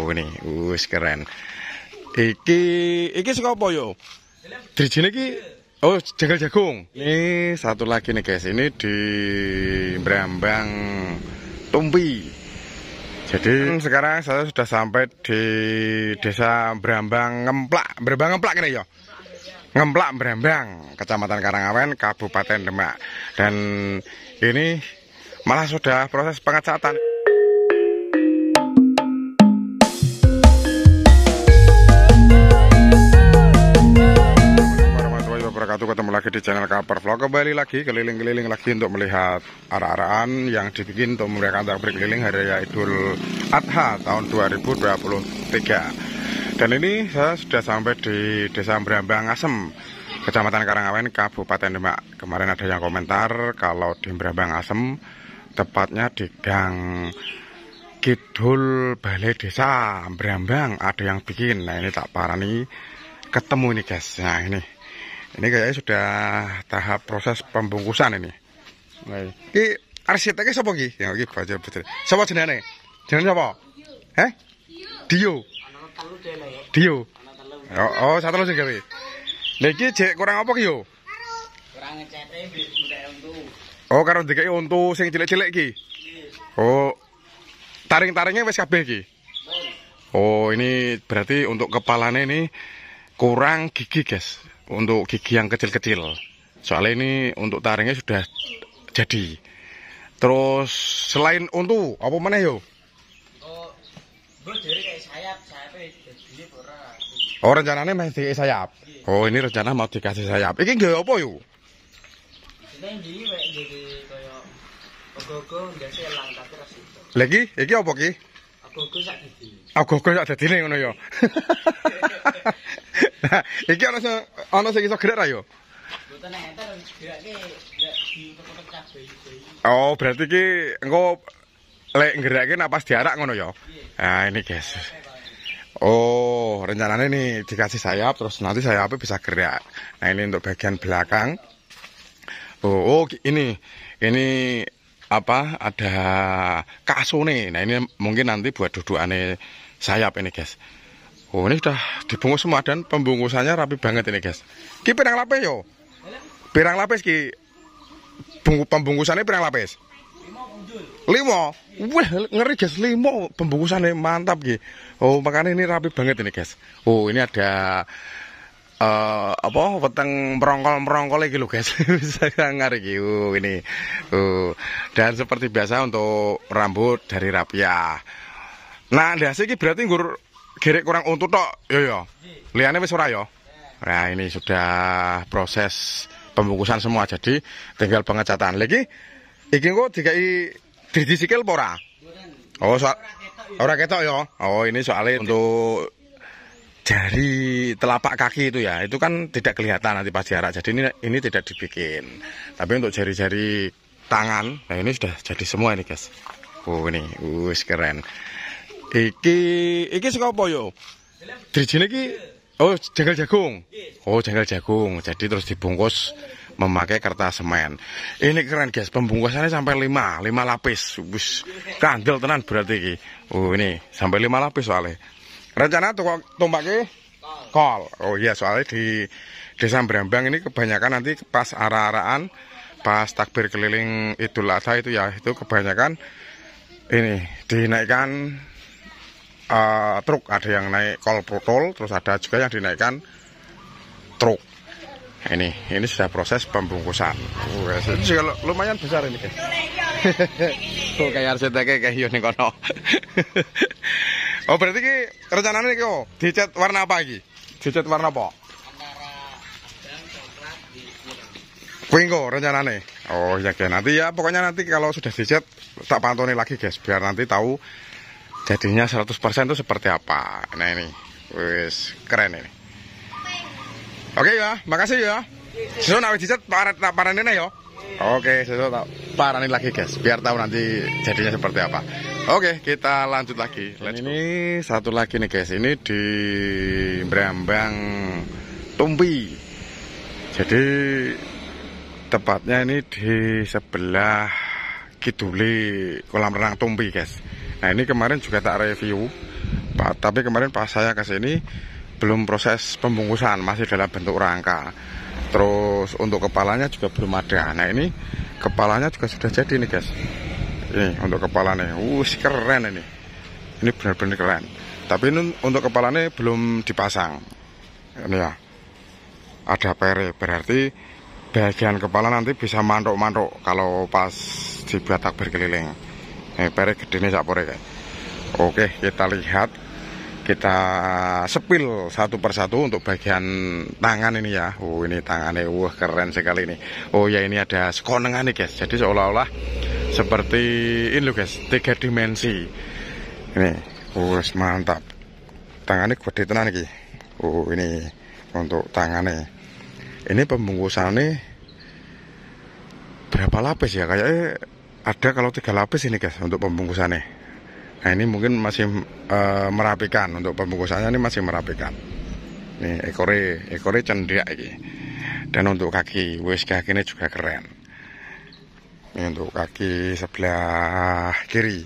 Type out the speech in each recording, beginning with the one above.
apa ini wis keren iki iki suka apa yo drijine iki oh jagal jagung ini satu lagi nih guys ini di Brambang Tumpi jadi hmm, sekarang saya sudah sampai di desa Brambang Ngemplak Brambang Ngemplak ini ya Ngemplak Brambang, Kecamatan Karangawen, Kabupaten Demak. Dan ini malah sudah proses pengecatan. wabarakatuh ketemu lagi di channel Kabar Vlog kembali lagi keliling-keliling lagi untuk melihat arah-arahan yang dibikin untuk memberikan takbir keliling hari raya Idul Adha tahun 2023 dan ini saya sudah sampai di desa Brambang Asem kecamatan Karangawen Kabupaten Demak kemarin ada yang komentar kalau di Brambang Asem tepatnya di gang Kidul Balai Desa Brambang ada yang bikin nah ini tak parah nih ketemu nih guys nah ini ini kayaknya sudah tahap proses pembungkusan ini ini arsiteknya siapa ki Yang ki baca betul siapa jenenge jenenge siapa eh Dio Dio oh, oh satu lu juga gawe lagi cek kurang apa ki yo kurang e, untuk. oh karena dikai untuk yang cilik-cilik ki iya. oh taring-taringnya wes kabe ki oh ini berarti untuk kepalanya ini kurang gigi guys untuk gigi yang kecil-kecil soalnya ini untuk taringnya sudah jadi terus selain untuk apa mana yo Oh rencananya mau dikasih sayap. Oh ini rencana mau dikasih sayap. Iki gak apa yuk? Lagi, iki apa ki? Agogo sak dadi. Agogo sak dadine ngono ya. Iki ana ana sing iso gerak ra yo? Oh, berarti ki engko lek ngerake napas diarak ngono yo? Nah, ini guys. Oh, rencananya ini dikasih sayap terus nanti sayapnya bisa gerak. Nah, ini untuk bagian belakang. Oh, oh ini ini apa ada kasone. Nah, ini mungkin nanti buat dudukane sayap ini, guys. Oh ini sudah dibungkus semua dan pembungkusannya rapi banget ini guys. Ki pirang lapis yo. Pirang lapis ki. Bungku, pembungkusannya pirang lapis. Limo. Wah ngeri guys limo pembungkusannya mantap ki. Oh makanya ini rapi banget ini guys. Oh ini ada uh, apa weteng merongkol merongkol lagi lo guys. Bisa ngeri ki. Uh, ini. Uh. Dan seperti biasa untuk rambut dari rapiah. Nah, ndase iki berarti nggur gerek kurang untuk tok yo iya, yo iya. iya. liane wis ora yo ya? nah ini sudah proses pembungkusan semua jadi tinggal pengecatan lagi iki kok dikai didi sikil pora oh soal ora ketok yo ya? oh ini soalnya untuk jari telapak kaki itu ya itu kan tidak kelihatan nanti pas jarak jadi ini ini tidak dibikin tapi untuk jari-jari tangan nah ini sudah jadi semua ini guys oh ini uh, wis keren Iki iki saka apa yo? Drijine iki oh jengkel jagung. Oh jengkel jagung. Jadi terus dibungkus memakai kertas semen. Ini keren guys, pembungkusannya sampai 5, 5 lapis. Wis kandel tenan berarti ki Oh ini sampai 5 lapis soalnya. Rencana tuh tumpaknya kol. Oh iya soalnya di Desa Brambang ini kebanyakan nanti pas arah-araan pas takbir keliling Idul Adha itu ya itu kebanyakan ini dinaikkan Eh, truk ada yang naik kol protol, terus ada juga yang dinaikkan truk ini ini sudah proses pembungkusan uh, lumayan besar ini guys tuh oh, kayak harus kayak yoni kono oh berarti ki rencananya kau oh dicat warna apa lagi? dicat warna apa rencana rencananya. Oh ya, nanti ya pokoknya nanti kalau sudah dicat tak nih lagi guys biar nanti tahu jadinya 100% itu seperti apa nah ini wis keren ini oke ya makasih ya sesuatu nawi jijat ini ya oke sesuatu parani lagi guys biar tahu nanti jadinya seperti apa oke kita lanjut lagi Let's ini go. satu lagi nih guys ini di Brambang Tumpi jadi tepatnya ini di sebelah Kiduli kolam renang Tumpi guys Nah ini kemarin juga tak review Pak, Tapi kemarin pas saya ke sini Belum proses pembungkusan Masih dalam bentuk rangka Terus untuk kepalanya juga belum ada Nah ini kepalanya juga sudah jadi nih guys Ini untuk kepalanya Wuh keren ini Ini benar-benar keren Tapi ini untuk kepalanya belum dipasang Ini ya Ada pere berarti Bagian kepala nanti bisa mantuk-mantuk Kalau pas dibuat takbir keliling Hektarnya gede nih sapore kayak. Oke, kita lihat. Kita sepil satu persatu untuk bagian tangan ini ya. Oh, ini tangannya wah keren sekali ini. Oh ya ini ada sekonengan nih guys. Jadi seolah-olah seperti ini loh guys, tiga dimensi. Ini, wah oh, mantap. Tangannya gede tenan nih. Oh, ini untuk tangannya. Ini pembungkusannya berapa lapis ya? Kayaknya ada kalau tiga lapis ini guys untuk pembungkusannya nah ini mungkin masih e, merapikan untuk pembungkusannya ini masih merapikan nih ekore ekore cendera ini dan untuk kaki wes kaki ini juga keren ini untuk kaki sebelah kiri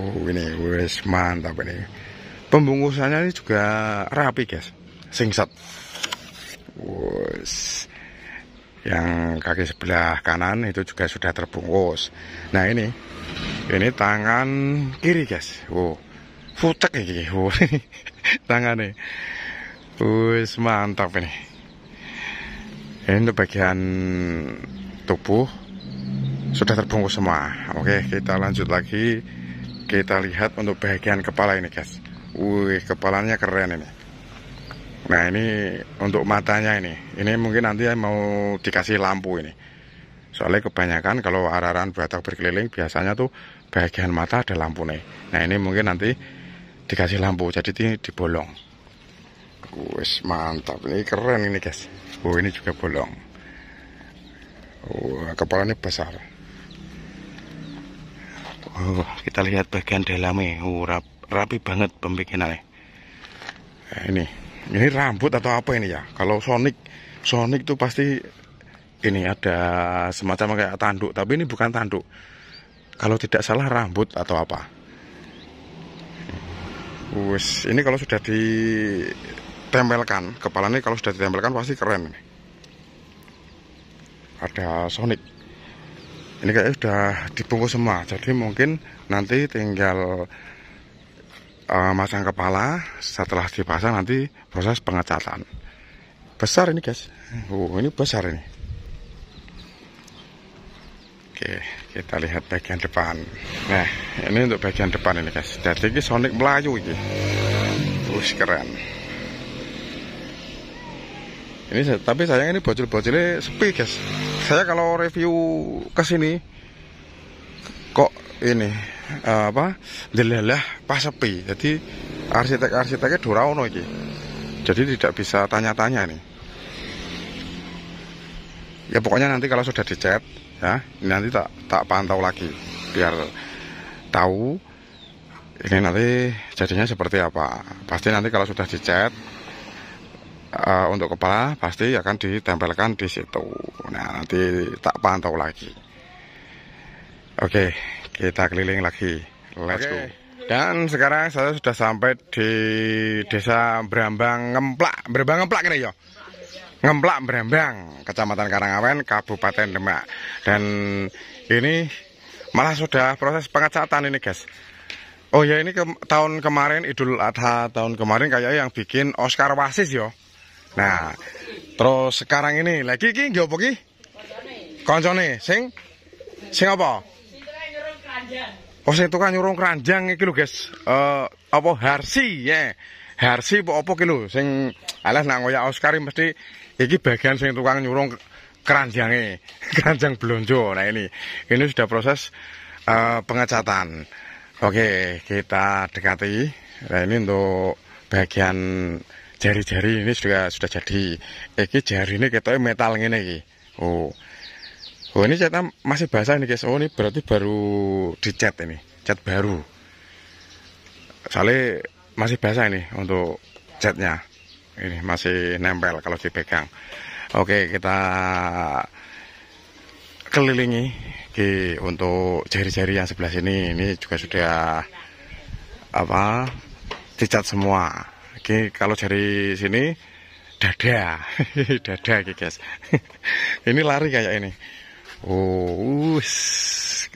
oh ini wes mantap ini pembungkusannya ini juga rapi guys singset wes yang kaki sebelah kanan itu juga sudah terbungkus nah ini ini tangan kiri guys wow futek ini wow. tangan nih mantap ini ini untuk bagian tubuh sudah terbungkus semua oke kita lanjut lagi kita lihat untuk bagian kepala ini guys wih kepalanya keren ini Nah ini untuk matanya ini, ini mungkin nanti mau dikasih lampu ini. Soalnya kebanyakan kalau araran batak berkeliling biasanya tuh bagian mata ada lampu nih. Nah ini mungkin nanti dikasih lampu, jadi ini dibolong. Wes mantap, ini keren ini guys. Oh ini juga bolong. Wah oh, kepalanya besar. Oh, kita lihat bagian dalamnya, oh, rapi banget pembikinannya. Nah, ini ini rambut atau apa ini ya? Kalau Sonic, Sonic tuh pasti ini ada semacam kayak tanduk, tapi ini bukan tanduk. Kalau tidak salah rambut atau apa. Wes, ini kalau sudah ditempelkan, kepalanya kalau sudah ditempelkan pasti keren. ini. Ada Sonic. Ini kayaknya sudah dibungkus semua, jadi mungkin nanti tinggal Eh, masang kepala setelah dipasang nanti proses pengecatan besar ini guys uh, ini besar ini Oke, kita lihat bagian depan. Nah, ini untuk bagian depan ini guys. Jadi ini Sonic Melayu ini. Terus keren. Ini tapi sayang ini bocil-bocilnya sepi guys. Saya kalau review kesini kok ini uh, apa delalah pas sepi jadi arsitek-arsiteknya duraono iki jadi tidak bisa tanya-tanya nih ya pokoknya nanti kalau sudah dicat ya ini nanti tak tak pantau lagi biar tahu ini nanti jadinya seperti apa pasti nanti kalau sudah dicat uh, untuk kepala pasti akan ditempelkan di situ nah nanti tak pantau lagi oke okay kita keliling lagi let's okay. go dan sekarang saya sudah sampai di desa Brambang Ngemplak, Brambang Ngemplak ini ya. Ngemplak Brambang, Kecamatan Karangawen, Kabupaten Demak. Dan ini malah sudah proses pengecatan ini, guys. Oh ya ini ke tahun kemarin Idul Adha tahun kemarin kayak yang bikin Oscar Wasis yo. Ya. Nah, terus sekarang ini lagi ini apa ini? Konjone. sing sing apa? Pos itu kan nyurung keranjang iki lho, guys. Eh apa harsi ya. Harsi apa apa iki lho sing alas nak ngoyak Oscar mesti iki bagian sing tukang nyurung keranjangnya, keranjang belonjo. Nah ini ini sudah proses uh, pengecatan. Oke, kita dekati. Nah ini untuk bagian jari-jari ini sudah sudah jadi. Iki jari ini kita metal ini. iki. Oh. Oh ini catnya masih basah nih guys. Oh ini berarti baru dicat ini, cat baru. Soalnya masih basah ini untuk catnya. Ini masih nempel kalau dipegang. Oke kita kelilingi Oke, untuk jari-jari yang sebelah sini ini juga sudah apa dicat semua. Oke kalau jari sini dada, dada guys. ini lari kayak ini. Oh, wis.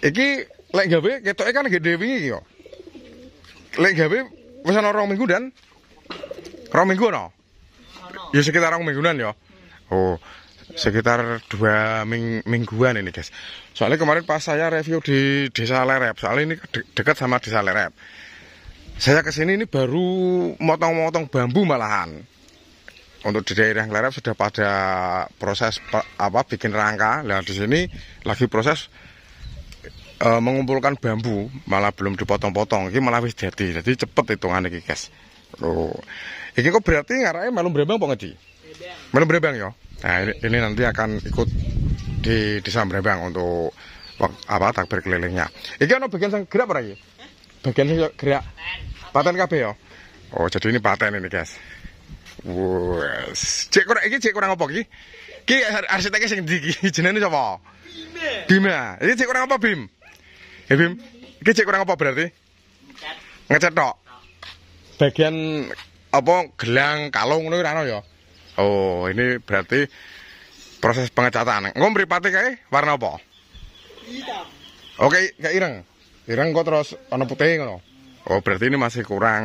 Iki lek gawe ketoke kan gede wingi iki kok. Lek gawe wis ana rong minggu dan rong minggu no? Ya sekitar rong mingguan ya. Oh, sekitar dua ming mingguan ini guys. Soalnya kemarin pas saya review di desa Lerep, soalnya ini de dekat sama desa Lerep. Saya kesini ini baru motong-motong bambu malahan untuk di daerah Ngelarap sudah pada proses apa bikin rangka. Nah di sini lagi proses e, mengumpulkan bambu, malah belum dipotong-potong. Ini malah wis jadi, jadi cepet hitungan iki guys. Loh. Ini kok berarti ngaranya melu brembang apa ngedi? Melu brembang ya. Nah ini, ini nanti akan ikut di desa brembang untuk apa takbir kelilingnya. Iki ono bagian sing gerak apa iki? Bagian sing gerak. Paten kabeh ya. Oh, jadi ini paten ini, guys. Wes. Cek kurang iki cek kurang apa iki? Ki arsiteknya sing ndi iki? Jenenge sapa? Bima. Bima. Iki cek kurang apa Bim? Ya Bim. Iki cek kurang apa berarti? Ngecat. tok. Bagian apa gelang kalung ngono ora ya? Oh, ini berarti proses pengecatan. Engko mripate kae warna apa? Hitam. Oke, kayak ireng. Ireng kok terus ana putih ngono. Oh, berarti ini masih kurang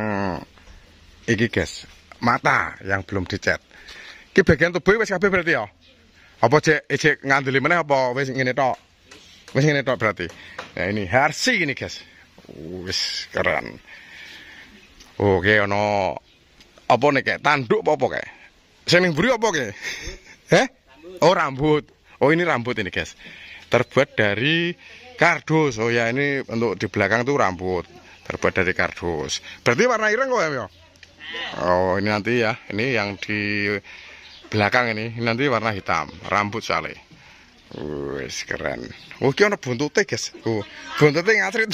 iki, guys mata yang belum dicat. Ki bagian tubuh wis kabeh berarti ya. Apa cek ejek eh, ngandeli meneh apa wis ngene tok? Wis ngene tok berarti. Ya ini harsi ini guys. Wis keren. Oke ono apa nih kayak tanduk apa apa kayak? Sing ning mburi apa kayak? Heh? Oh rambut. Oh ini rambut ini guys. Terbuat dari kardus. Oh ya ini untuk di belakang tuh rambut. Terbuat dari kardus. Berarti warna ireng kok ya? Oh ini nanti ya ini yang di belakang ini, ini nanti warna hitam rambut sale Wih keren oh ini ada buntutnya guys oh, buntutnya ngasrit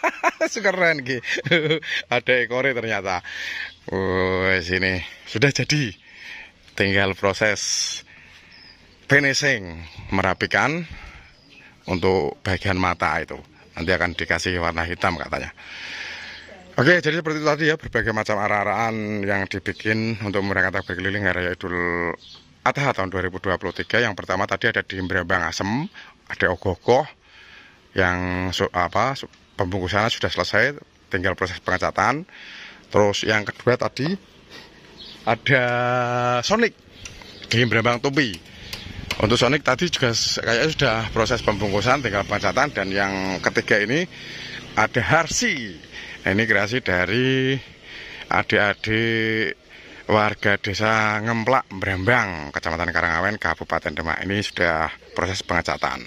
keren ki ada ekor ternyata Wih sini sudah jadi tinggal proses finishing merapikan untuk bagian mata itu nanti akan dikasih warna hitam katanya Oke, jadi seperti itu tadi ya, berbagai macam arah-arahan yang dibikin untuk merayakan keliling Hari Idul Adha tahun 2023. Yang pertama tadi ada di Brambang Asem, ada Ogogoh yang apa pembungkusannya sudah selesai, tinggal proses pengecatan. Terus yang kedua tadi ada Sonic di Brambang Tumpi. Untuk Sonic tadi juga kayaknya sudah proses pembungkusan, tinggal pengecatan dan yang ketiga ini ada Harsi Nah, ini kreasi dari adik-adik warga desa Ngemplak, Brembang, Kecamatan Karangawen, Kabupaten Demak. Ini sudah proses pengecatan.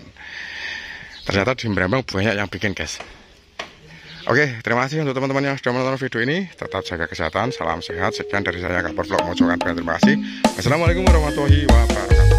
Ternyata di Brembang banyak yang bikin, guys. Oke, terima kasih untuk teman-teman yang sudah menonton video ini. Tetap jaga kesehatan, salam sehat. Sekian dari saya, Kak Vlog Mojokan. Terima kasih. Wassalamualaikum warahmatullahi wabarakatuh.